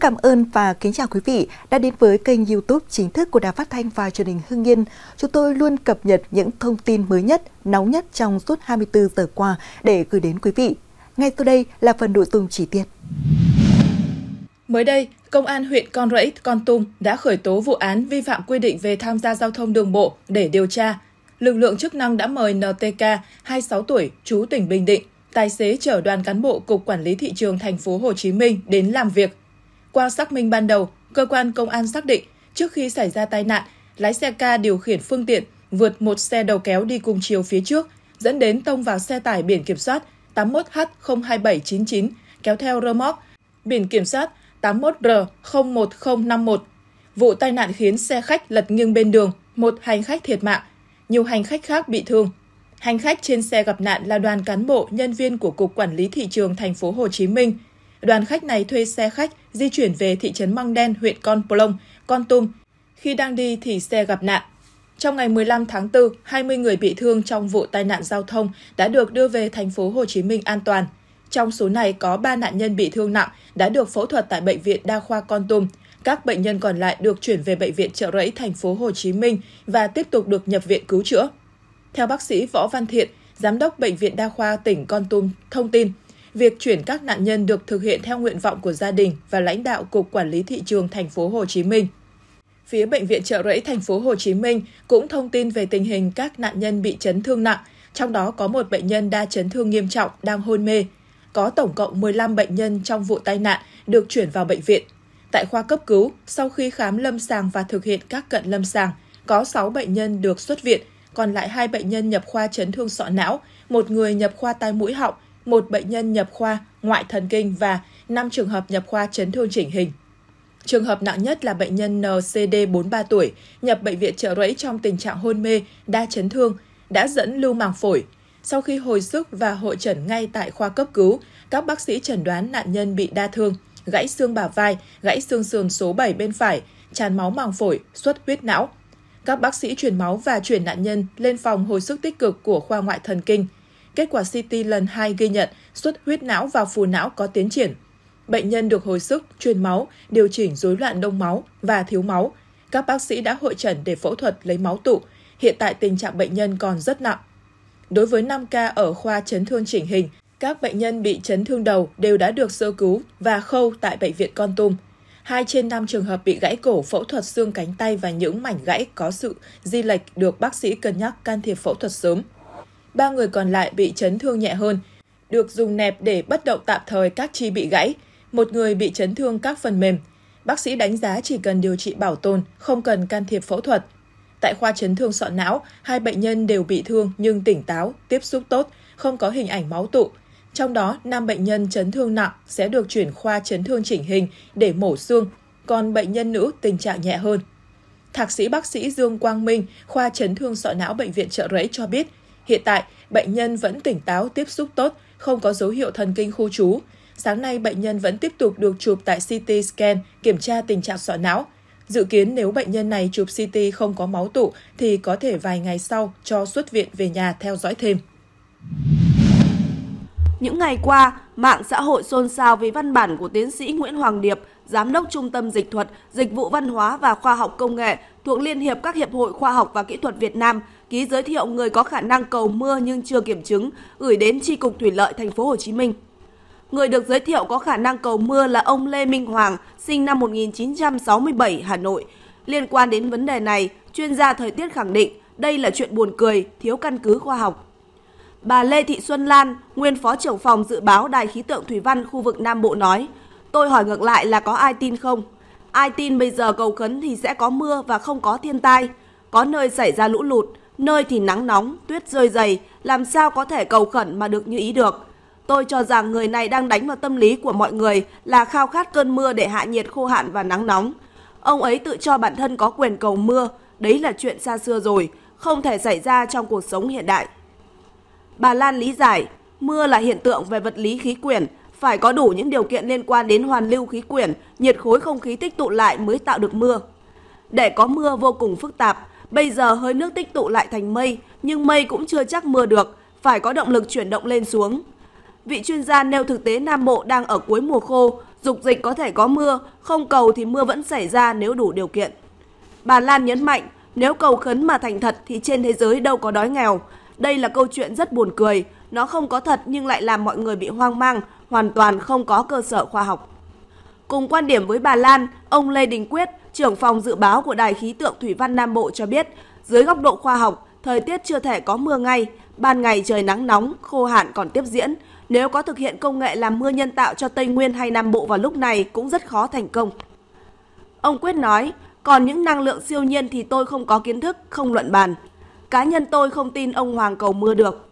cảm ơn và kính chào quý vị đã đến với kênh YouTube chính thức của Đài Phát thanh và Truyền hình Hưng Yên. Chúng tôi luôn cập nhật những thông tin mới nhất, nóng nhất trong suốt 24 giờ qua để gửi đến quý vị. Ngay sau đây là phần nội dung chi tiết. Mới đây, Công an huyện Con Rẫy, Con Tum đã khởi tố vụ án vi phạm quy định về tham gia giao thông đường bộ để điều tra. Lực lượng chức năng đã mời NTK, 26 tuổi, trú tỉnh Bình Định, tài xế chở đoàn cán bộ Cục Quản lý Thị trường thành phố Hồ Chí Minh đến làm việc qua xác minh ban đầu, cơ quan công an xác định trước khi xảy ra tai nạn, lái xe ca điều khiển phương tiện vượt một xe đầu kéo đi cùng chiều phía trước, dẫn đến tông vào xe tải biển kiểm soát 81H02799 kéo theo rơ móc biển kiểm soát 81R01051. Vụ tai nạn khiến xe khách lật nghiêng bên đường, một hành khách thiệt mạng, nhiều hành khách khác bị thương. Hành khách trên xe gặp nạn là đoàn cán bộ, nhân viên của Cục Quản lý Thị trường thành phố Hồ Chí Minh. Đoàn khách này thuê xe khách di chuyển về thị trấn Măng Đen, huyện Con Plong, Con Tum. Khi đang đi thì xe gặp nạn. Trong ngày 15 tháng 4, 20 người bị thương trong vụ tai nạn giao thông đã được đưa về thành phố Hồ Chí Minh an toàn. Trong số này có 3 nạn nhân bị thương nặng đã được phẫu thuật tại bệnh viện đa khoa Con Tum. Các bệnh nhân còn lại được chuyển về bệnh viện Trợ Rẫy thành phố Hồ Chí Minh và tiếp tục được nhập viện cứu chữa. Theo bác sĩ Võ Văn Thiện, giám đốc bệnh viện đa khoa tỉnh Con Tum thông tin, Việc chuyển các nạn nhân được thực hiện theo nguyện vọng của gia đình và lãnh đạo Cục Quản lý thị trường thành phố Hồ Chí Minh. Phía bệnh viện Trợ Rẫy thành phố Hồ Chí Minh cũng thông tin về tình hình các nạn nhân bị chấn thương nặng, trong đó có một bệnh nhân đa chấn thương nghiêm trọng đang hôn mê. Có tổng cộng 15 bệnh nhân trong vụ tai nạn được chuyển vào bệnh viện. Tại khoa cấp cứu, sau khi khám lâm sàng và thực hiện các cận lâm sàng, có 6 bệnh nhân được xuất viện, còn lại hai bệnh nhân nhập khoa chấn thương sọ não, một người nhập khoa tai mũi họng một bệnh nhân nhập khoa ngoại thần kinh và 5 trường hợp nhập khoa chấn thương chỉnh hình. Trường hợp nặng nhất là bệnh nhân NCD 43 tuổi, nhập bệnh viện trợ rẫy trong tình trạng hôn mê, đa chấn thương, đã dẫn lưu màng phổi. Sau khi hồi sức và hội trần ngay tại khoa cấp cứu, các bác sĩ chẩn đoán nạn nhân bị đa thương, gãy xương bả vai, gãy xương sườn số 7 bên phải, tràn máu màng phổi, xuất huyết não. Các bác sĩ truyền máu và chuyển nạn nhân lên phòng hồi sức tích cực của khoa ngoại thần kinh – Kết quả CT lần 2 ghi nhận xuất huyết não và phù não có tiến triển. Bệnh nhân được hồi sức, truyền máu, điều chỉnh rối loạn đông máu và thiếu máu. Các bác sĩ đã hội trần để phẫu thuật lấy máu tụ. Hiện tại tình trạng bệnh nhân còn rất nặng. Đối với 5 ca ở khoa chấn thương chỉnh hình, các bệnh nhân bị chấn thương đầu đều đã được sơ cứu và khâu tại Bệnh viện Con Tum. 2 trên 5 trường hợp bị gãy cổ phẫu thuật xương cánh tay và những mảnh gãy có sự di lệch được bác sĩ cân nhắc can thiệp phẫu thuật sớm ba người còn lại bị chấn thương nhẹ hơn, được dùng nẹp để bất động tạm thời các chi bị gãy, một người bị chấn thương các phần mềm. Bác sĩ đánh giá chỉ cần điều trị bảo tồn, không cần can thiệp phẫu thuật. Tại khoa chấn thương sọ não, hai bệnh nhân đều bị thương nhưng tỉnh táo, tiếp xúc tốt, không có hình ảnh máu tụ. Trong đó, nam bệnh nhân chấn thương nặng sẽ được chuyển khoa chấn thương chỉnh hình để mổ xương, còn bệnh nhân nữ tình trạng nhẹ hơn. Thạc sĩ bác sĩ Dương Quang Minh, khoa chấn thương sọ não bệnh viện Trợ Rẫy cho biết, Hiện tại, bệnh nhân vẫn tỉnh táo, tiếp xúc tốt, không có dấu hiệu thần kinh khu trú. Sáng nay, bệnh nhân vẫn tiếp tục được chụp tại CT scan kiểm tra tình trạng sọ não. Dự kiến nếu bệnh nhân này chụp CT không có máu tụ thì có thể vài ngày sau cho xuất viện về nhà theo dõi thêm. Những ngày qua, mạng xã hội xôn xao vì văn bản của tiến sĩ Nguyễn Hoàng Điệp, Giám đốc Trung tâm Dịch thuật, Dịch vụ Văn hóa và Khoa học Công nghệ thuộc Liên hiệp các Hiệp hội Khoa học và Kỹ thuật Việt Nam ký giới thiệu người có khả năng cầu mưa nhưng chưa kiểm chứng, gửi đến Tri Cục Thủy lợi Thành phố Hồ Chí Minh. Người được giới thiệu có khả năng cầu mưa là ông Lê Minh Hoàng, sinh năm 1967, Hà Nội. Liên quan đến vấn đề này, chuyên gia thời tiết khẳng định đây là chuyện buồn cười, thiếu căn cứ khoa học. Bà Lê Thị Xuân Lan, nguyên phó trưởng phòng dự báo Đài khí tượng Thủy văn khu vực Nam Bộ nói, tôi hỏi ngược lại là có ai tin không? Ai tin bây giờ cầu khấn thì sẽ có mưa và không có thiên tai, có nơi xảy ra lũ lụt, nơi thì nắng nóng, tuyết rơi dày, làm sao có thể cầu khẩn mà được như ý được. Tôi cho rằng người này đang đánh vào tâm lý của mọi người là khao khát cơn mưa để hạ nhiệt khô hạn và nắng nóng. Ông ấy tự cho bản thân có quyền cầu mưa, đấy là chuyện xa xưa rồi, không thể xảy ra trong cuộc sống hiện đại. Bà Lan lý giải, mưa là hiện tượng về vật lý khí quyển, phải có đủ những điều kiện liên quan đến hoàn lưu khí quyển, nhiệt khối không khí tích tụ lại mới tạo được mưa. Để có mưa vô cùng phức tạp, Bây giờ hơi nước tích tụ lại thành mây, nhưng mây cũng chưa chắc mưa được, phải có động lực chuyển động lên xuống. Vị chuyên gia nêu thực tế Nam Bộ đang ở cuối mùa khô, dục dịch có thể có mưa, không cầu thì mưa vẫn xảy ra nếu đủ điều kiện. Bà Lan nhấn mạnh, nếu cầu khấn mà thành thật thì trên thế giới đâu có đói nghèo. Đây là câu chuyện rất buồn cười, nó không có thật nhưng lại làm mọi người bị hoang mang, hoàn toàn không có cơ sở khoa học. Cùng quan điểm với bà Lan, ông Lê Đình Quyết, trưởng phòng dự báo của Đài khí tượng Thủy văn Nam Bộ cho biết, dưới góc độ khoa học, thời tiết chưa thể có mưa ngay, ban ngày trời nắng nóng, khô hạn còn tiếp diễn. Nếu có thực hiện công nghệ làm mưa nhân tạo cho Tây Nguyên hay Nam Bộ vào lúc này cũng rất khó thành công. Ông Quyết nói, còn những năng lượng siêu nhiên thì tôi không có kiến thức, không luận bàn. Cá nhân tôi không tin ông Hoàng cầu mưa được.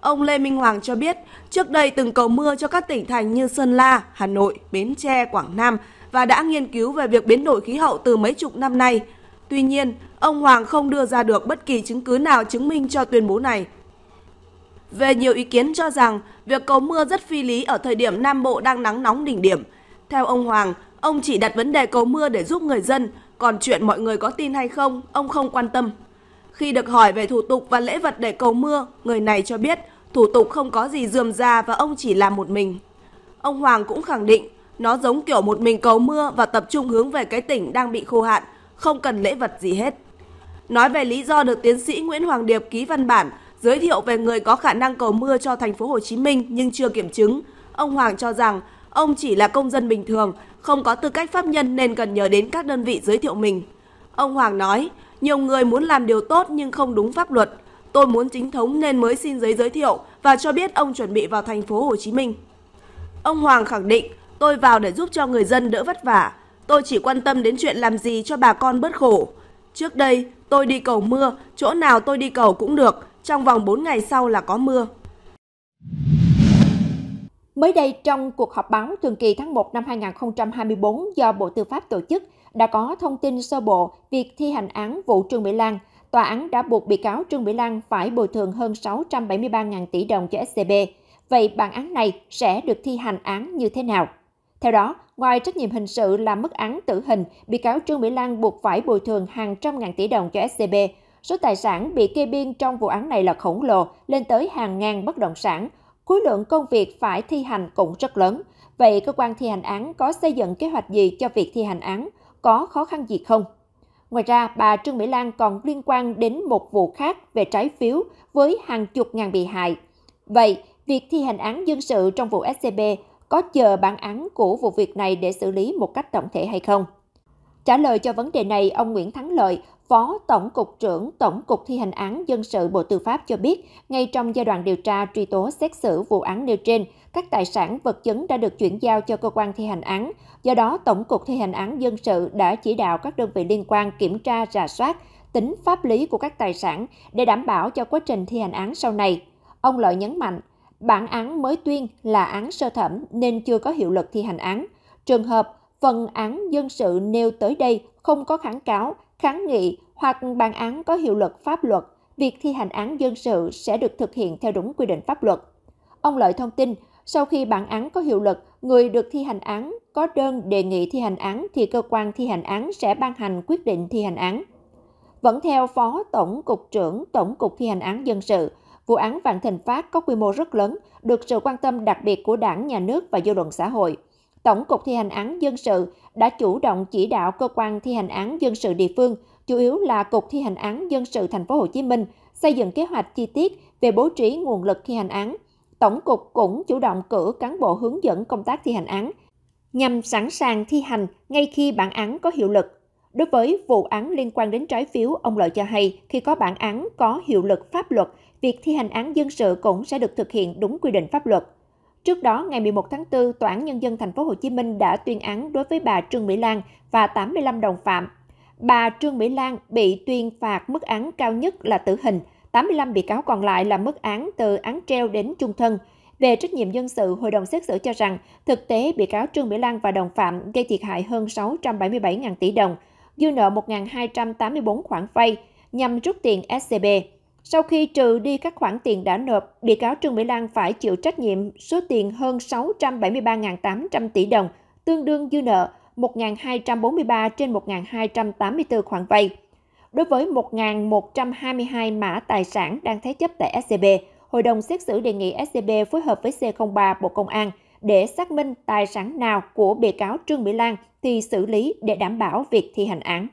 Ông Lê Minh Hoàng cho biết, trước đây từng cầu mưa cho các tỉnh thành như Sơn La, Hà Nội, Bến Tre, Quảng Nam – và đã nghiên cứu về việc biến đổi khí hậu từ mấy chục năm nay. Tuy nhiên, ông Hoàng không đưa ra được bất kỳ chứng cứ nào chứng minh cho tuyên bố này. Về nhiều ý kiến cho rằng, việc cầu mưa rất phi lý ở thời điểm Nam Bộ đang nắng nóng đỉnh điểm. Theo ông Hoàng, ông chỉ đặt vấn đề cầu mưa để giúp người dân, còn chuyện mọi người có tin hay không, ông không quan tâm. Khi được hỏi về thủ tục và lễ vật để cầu mưa, người này cho biết thủ tục không có gì dườm ra và ông chỉ làm một mình. Ông Hoàng cũng khẳng định nó giống kiểu một mình cầu mưa và tập trung hướng về cái tỉnh đang bị khô hạn, không cần lễ vật gì hết. Nói về lý do được tiến sĩ Nguyễn Hoàng Điệp ký văn bản giới thiệu về người có khả năng cầu mưa cho thành phố Hồ Chí Minh nhưng chưa kiểm chứng, ông Hoàng cho rằng ông chỉ là công dân bình thường, không có tư cách pháp nhân nên cần nhờ đến các đơn vị giới thiệu mình. Ông Hoàng nói, nhiều người muốn làm điều tốt nhưng không đúng pháp luật. Tôi muốn chính thống nên mới xin giấy giới thiệu và cho biết ông chuẩn bị vào thành phố Hồ Chí Minh. Ông Hoàng khẳng định Tôi vào để giúp cho người dân đỡ vất vả. Tôi chỉ quan tâm đến chuyện làm gì cho bà con bớt khổ. Trước đây, tôi đi cầu mưa, chỗ nào tôi đi cầu cũng được, trong vòng 4 ngày sau là có mưa. Mới đây, trong cuộc họp báo thường kỳ tháng 1 năm 2024 do Bộ Tư pháp tổ chức, đã có thông tin sơ bộ việc thi hành án vụ Trương Mỹ Lan. Tòa án đã buộc bị cáo Trương Mỹ Lan phải bồi thường hơn 673.000 tỷ đồng cho SCB. Vậy bản án này sẽ được thi hành án như thế nào? Theo đó, ngoài trách nhiệm hình sự là mức án tử hình, bị cáo Trương Mỹ Lan buộc phải bồi thường hàng trăm ngàn tỷ đồng cho SCB. Số tài sản bị kê biên trong vụ án này là khổng lồ, lên tới hàng ngàn bất động sản. Khối lượng công việc phải thi hành cũng rất lớn. Vậy cơ quan thi hành án có xây dựng kế hoạch gì cho việc thi hành án? Có khó khăn gì không? Ngoài ra, bà Trương Mỹ Lan còn liên quan đến một vụ khác về trái phiếu với hàng chục ngàn bị hại. Vậy, việc thi hành án dân sự trong vụ SCB có chờ bản án của vụ việc này để xử lý một cách tổng thể hay không? Trả lời cho vấn đề này, ông Nguyễn Thắng Lợi, Phó Tổng cục trưởng Tổng cục thi hành án dân sự Bộ Tư pháp cho biết, ngay trong giai đoạn điều tra truy tố xét xử vụ án nêu trên, các tài sản vật chứng đã được chuyển giao cho cơ quan thi hành án. Do đó, Tổng cục thi hành án dân sự đã chỉ đạo các đơn vị liên quan kiểm tra rà soát tính pháp lý của các tài sản để đảm bảo cho quá trình thi hành án sau này. Ông Lợi nhấn mạnh, bản án mới tuyên là án sơ thẩm nên chưa có hiệu lực thi hành án. Trường hợp phần án dân sự nêu tới đây không có kháng cáo, kháng nghị hoặc bản án có hiệu lực pháp luật, việc thi hành án dân sự sẽ được thực hiện theo đúng quy định pháp luật. Ông Lợi thông tin, sau khi bản án có hiệu lực, người được thi hành án có đơn đề nghị thi hành án thì cơ quan thi hành án sẽ ban hành quyết định thi hành án. Vẫn theo Phó Tổng cục trưởng Tổng cục thi hành án dân sự, Vụ án Vạn Thịnh Phát có quy mô rất lớn, được sự quan tâm đặc biệt của đảng, nhà nước và dư luận xã hội. Tổng cục thi hành án dân sự đã chủ động chỉ đạo cơ quan thi hành án dân sự địa phương, chủ yếu là Cục thi hành án dân sự thành phố Hồ Chí Minh, xây dựng kế hoạch chi tiết về bố trí nguồn lực thi hành án. Tổng cục cũng chủ động cử cán bộ hướng dẫn công tác thi hành án nhằm sẵn sàng thi hành ngay khi bản án có hiệu lực. Đối với vụ án liên quan đến trái phiếu, ông Lợi cho hay khi có bản án có hiệu lực pháp luật việc thi hành án dân sự cũng sẽ được thực hiện đúng quy định pháp luật. Trước đó, ngày 11 tháng 4, Tòa án Nhân dân Thành phố Hồ Chí Minh đã tuyên án đối với bà Trương Mỹ Lan và 85 đồng phạm. Bà Trương Mỹ Lan bị tuyên phạt mức án cao nhất là tử hình, 85 bị cáo còn lại là mức án từ án treo đến trung thân. Về trách nhiệm dân sự, hội đồng xét xử cho rằng thực tế bị cáo Trương Mỹ Lan và đồng phạm gây thiệt hại hơn 677.000 tỷ đồng, dư nợ 1.284 khoản vay nhằm rút tiền SCB. Sau khi trừ đi các khoản tiền đã nộp, bị cáo Trương Mỹ Lan phải chịu trách nhiệm số tiền hơn 673.800 tỷ đồng, tương đương dư nợ 1.243 trên 1.284 khoản vay. Đối với 1.122 mã tài sản đang thế chấp tại SCB, Hội đồng xét xử đề nghị SCB phối hợp với C03 Bộ Công an để xác minh tài sản nào của bị cáo Trương Mỹ Lan thì xử lý để đảm bảo việc thi hành án.